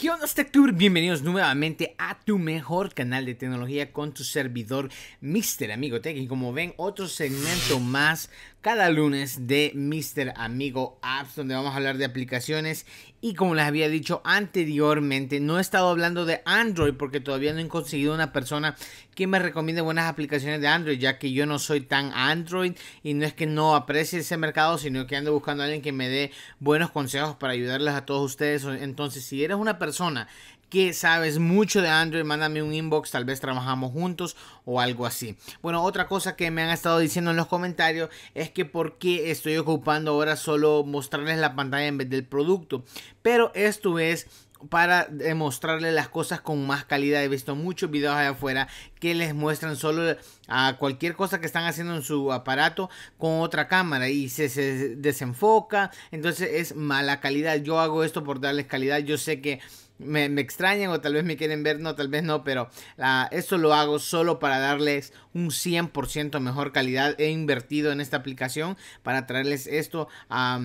¿Qué onda Bienvenidos nuevamente a tu mejor canal de tecnología con tu servidor Mr. Amigo Tech y como ven otro segmento más cada lunes de Mr. Amigo Apps donde vamos a hablar de aplicaciones y como les había dicho anteriormente no he estado hablando de Android porque todavía no he conseguido una persona quien me recomiende buenas aplicaciones de Android, ya que yo no soy tan Android y no es que no aprecie ese mercado, sino que ando buscando a alguien que me dé buenos consejos para ayudarles a todos ustedes. Entonces, si eres una persona que sabes mucho de Android, mándame un inbox, tal vez trabajamos juntos o algo así. Bueno, otra cosa que me han estado diciendo en los comentarios es que porque estoy ocupando ahora solo mostrarles la pantalla en vez del producto. Pero esto es para demostrarle las cosas con más calidad. He visto muchos videos allá afuera que les muestran solo a cualquier cosa que están haciendo en su aparato con otra cámara y se, desenfoca. Entonces es mala calidad. Yo hago esto por darles calidad. Yo sé que me, extrañan o tal vez me quieren ver, no, tal vez no, pero ah, esto lo hago solo para darles un 100% mejor calidad. He invertido en esta aplicación para traerles esto a...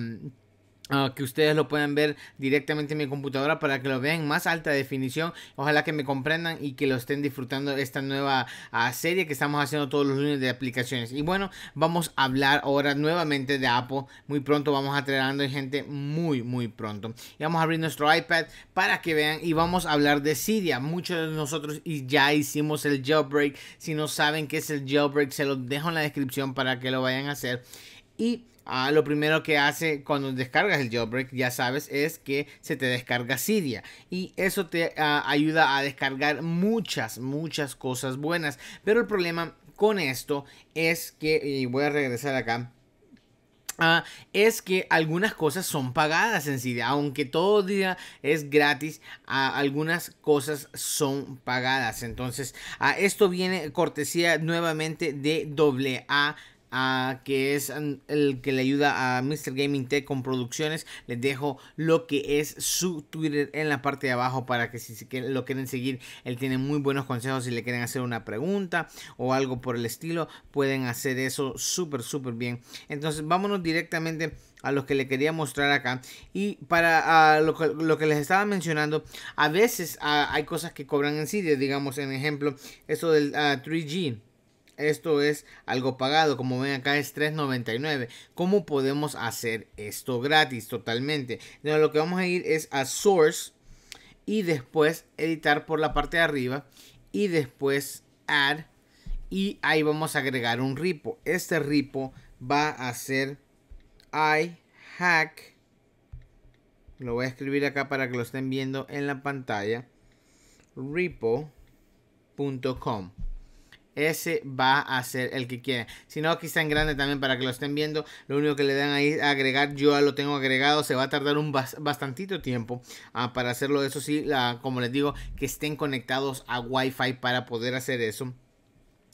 Ah, que ustedes lo puedan ver directamente en mi computadora para que lo vean en más alta definición. Ojalá que me comprendan y que lo estén disfrutando esta nueva ah, serie que estamos haciendo todos los lunes de aplicaciones. Y bueno, vamos a hablar ahora nuevamente de Apple. Muy pronto vamos a traer a gente, muy, muy pronto. Y vamos a abrir nuestro iPad para que vean y vamos a hablar de Siria. Muchos de nosotros y ya hicimos el jailbreak. Si no saben qué es el jailbreak, se los dejo en la descripción para que lo vayan a hacer. Y Ah, lo primero que hace cuando descargas el jailbreak, ya sabes, es que se te descarga Cydia. Y eso te ah, ayuda a descargar muchas, muchas cosas buenas. Pero el problema con esto es que, y voy a regresar acá, ah, es que algunas cosas son pagadas en Cydia, aunque todo día es gratis, algunas cosas son pagadas. Entonces, esto viene cortesía nuevamente de AA Ah, que es el que le ayuda a Mr. Gaming Tech con producciones, les dejo lo que es su Twitter en la parte de abajo para que si lo quieren seguir, él tiene muy buenos consejos si le quieren hacer una pregunta o algo por el estilo, pueden hacer eso súper, súper bien. Entonces vámonos directamente a los que le quería mostrar acá y para ah, lo, que les estaba mencionando a veces ah, hay cosas que cobran en sí digamos en ejemplo eso del 3G esto es algo pagado, como ven acá es $3.99. ¿Cómo podemos hacer esto gratis totalmente? Entonces, lo que vamos a ir es a Source y después editar por la parte de arriba y después add y ahí vamos a agregar un repo. Este repo va a ser iHack. Lo voy a escribir acá para que lo estén viendo en la pantalla. repo.com ese va a ser el que quiera. Si no, aquí está en grande también para que lo estén viendo. Lo único que le dan ahí a agregar, yo ya lo tengo agregado. Se va a tardar un bastantito tiempo ah, para hacerlo. Eso sí, la, como les digo, que estén conectados a Wi-Fi para poder hacer eso.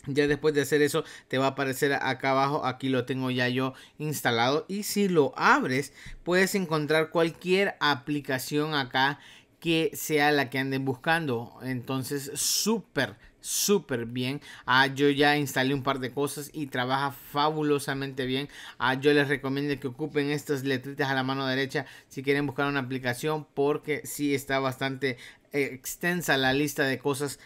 Ya después de hacer eso, te va a aparecer acá abajo. Aquí lo tengo ya yo instalado. Y si lo abres, puedes encontrar cualquier aplicación acá que sea la que anden buscando. Entonces, súper, súper bien. Ah, yo ya instalé un par de cosas y trabaja fabulosamente bien. Ah, yo les recomiendo que ocupen estas letritas a la mano derecha si quieren buscar una aplicación porque sí está bastante eh, extensa la lista de cosas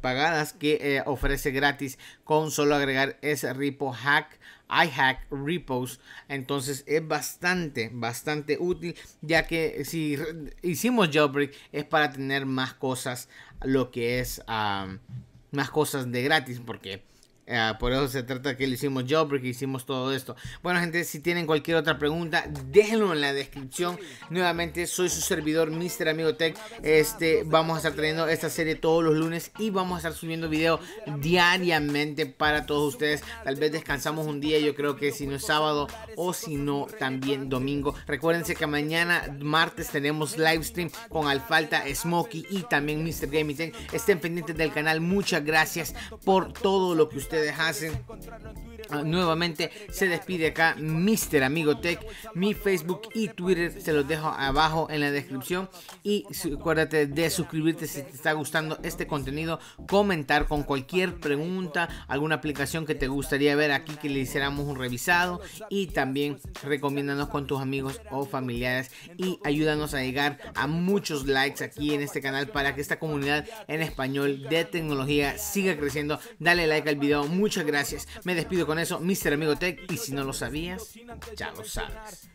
pagadas que eh, ofrece gratis con solo agregar ese repo hack iHack repos entonces es bastante bastante útil ya que si hicimos jailbreak es para tener más cosas lo que es más cosas de gratis porque Ah, por eso se trata que le hicimos yo porque hicimos todo esto. Bueno, gente, si tienen cualquier otra pregunta, déjenlo en la descripción. Nuevamente, soy su servidor, Mr. Amigo Tech. Este, vamos a estar trayendo esta serie todos los lunes y vamos a estar subiendo video diariamente para todos ustedes. Tal vez descansamos un día, yo creo que si no es sábado o si no, también domingo. Recuérdense que mañana, martes, tenemos live stream con Alfalta, Smokey y también Mr. Gaming Tech. Estén pendientes del canal. Muchas gracias por todo lo que ustedes te dejasen Ah, nuevamente se despide acá Mr. Amigo Tech. Mi Facebook y Twitter se los dejo abajo en la descripción. Y acuérdate de suscribirte si te está gustando este contenido. Comentar con cualquier pregunta, alguna aplicación que te gustaría ver aquí que le hiciéramos un revisado. Y también recomiéndanos con tus amigos o familiares. Y ayúdanos a llegar a muchos likes aquí en este canal para que esta comunidad en español de tecnología siga creciendo. Dale like al video. Muchas gracias. Me despido con eso, Mr. Amigo Tech. Y si no lo sabías, ya lo sabes.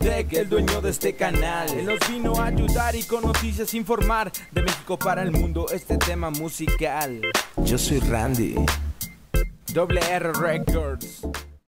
Tech, el dueño de este canal. Él nos vino a ayudar y con noticias informar de México para el mundo este tema musical. Yo soy Randy. Doble Records.